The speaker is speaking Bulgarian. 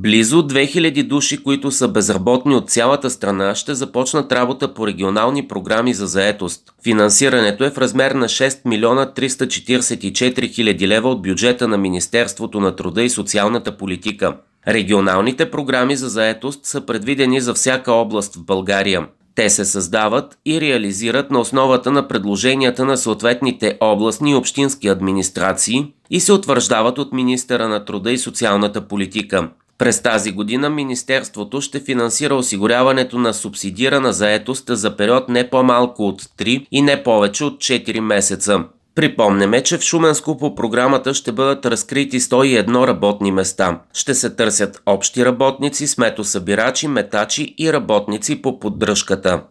Близо 2000 души, които са безработни от цялата страна, ще започнат работа по регионални програми за заетост. Финансирането е в размер на 6 милиона 344 хиляди лева от бюджета на Министерството на труда и социалната политика. Регионалните програми за заетост са предвидени за всяка област в България. Те се създават и реализират на основата на предложенията на съответните областни и общински администрации и се утвърждават от министъра на труда и социалната политика. През тази година Министерството ще финансира осигуряването на субсидирана заетост за период не по-малко от 3 и не повече от 4 месеца. Припомнеме, че в Шуменско по програмата ще бъдат разкрити 101 работни места. Ще се търсят общи работници, сметосъбирачи, метачи и работници по поддръжката.